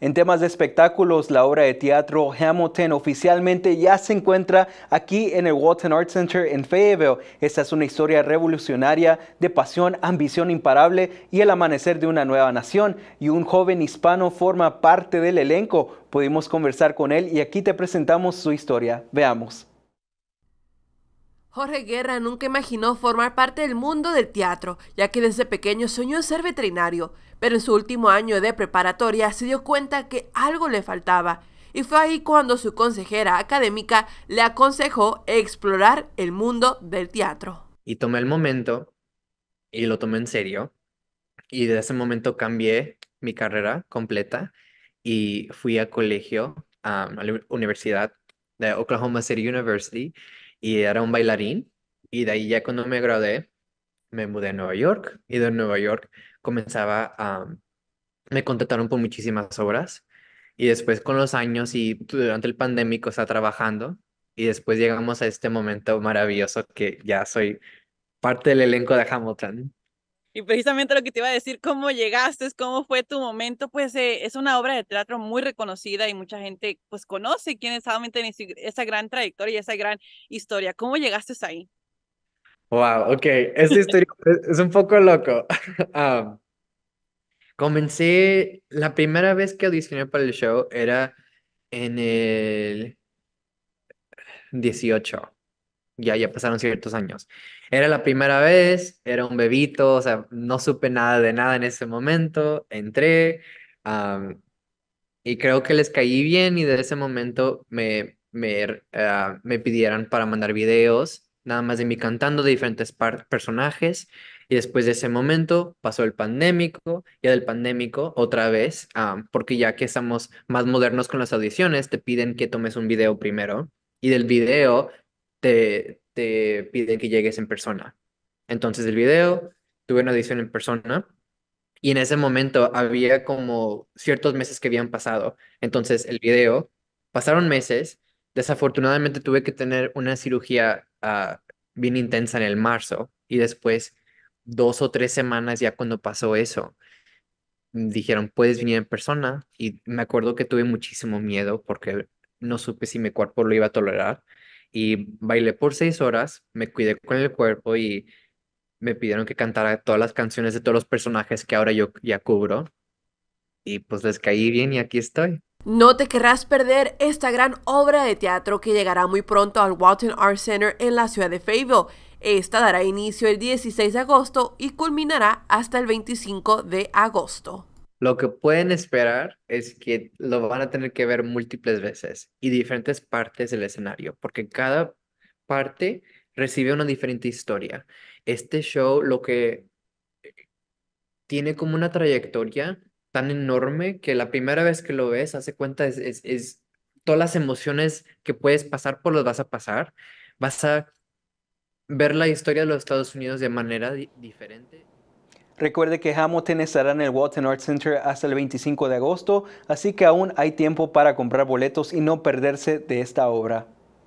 En temas de espectáculos, la obra de teatro Hamilton oficialmente ya se encuentra aquí en el Walton Art Center en Fayetteville. Esta es una historia revolucionaria de pasión, ambición imparable y el amanecer de una nueva nación. Y un joven hispano forma parte del elenco. Pudimos conversar con él y aquí te presentamos su historia. Veamos. Jorge Guerra nunca imaginó formar parte del mundo del teatro, ya que desde pequeño soñó en ser veterinario, pero en su último año de preparatoria se dio cuenta que algo le faltaba, y fue ahí cuando su consejera académica le aconsejó explorar el mundo del teatro. Y tomé el momento y lo tomé en serio, y de ese momento cambié mi carrera completa y fui a colegio, a la universidad de Oklahoma City University y era un bailarín. Y de ahí ya cuando me gradué, me mudé a Nueva York y de Nueva York comenzaba a... me contrataron por muchísimas obras y después con los años y durante el pandémico estaba está trabajando y después llegamos a este momento maravilloso que ya soy parte del elenco de Hamilton. Y precisamente lo que te iba a decir, cómo llegaste, cómo fue tu momento, pues eh, es una obra de teatro muy reconocida y mucha gente pues conoce quiénes realmente esa gran trayectoria y esa gran historia. ¿Cómo llegaste ahí? Wow, ok, Esa historia es un poco loco. comencé, la primera vez que audicioné para el show era en el 18 ya, pasaron ciertos años. Era la primera vez, era un bebito, o sea, no supe nada de nada en ese momento, entré y creo que les caí bien y de ese momento me, me, ah, pidieron para mandar videos, nada más de mí cantando de diferentes personajes. Y después de ese momento pasó el pandémico, Y del pandémico otra vez, porque ya que estamos más modernos con las audiciones, te piden que tomes un video primero. Y del video te, te que llegues en persona. Entonces el video, tuve una audición en persona y en ese momento había como ciertos meses que habían pasado. Entonces el video, pasaron meses, desafortunadamente tuve que tener una cirugía ah, bien intensa en el marzo y después dos o tres semanas ya cuando pasó eso, dijeron, puedes venir en persona y me acuerdo que tuve muchísimo miedo porque no supe si mi cuerpo lo iba a tolerar y bailé por seis horas, me cuidé con el cuerpo y me pidieron que cantara todas las canciones de todos los personajes que ahora yo ya cubro. Y pues les caí bien y aquí estoy. No te querrás perder esta gran obra de teatro que llegará muy pronto al Walton Art Center en la ciudad de Fayetteville. Esta dará inicio el 16 de agosto y culminará hasta el 25 de agosto. Lo que pueden esperar es que lo van a tener que ver múltiples veces y diferentes partes del escenario, porque cada parte recibe una diferente historia. Este show lo que eh, tiene como una trayectoria tan enorme que la primera vez que lo ves, hace cuenta, es, es, todas las emociones que puedes pasar por los vas a pasar. Vas a ver la historia de los Estados Unidos de manera diferente. Recuerde que Hamilton estará en el Walton Art Center hasta el 25 de agosto, así que aún hay tiempo para comprar boletos y no perderse de esta obra.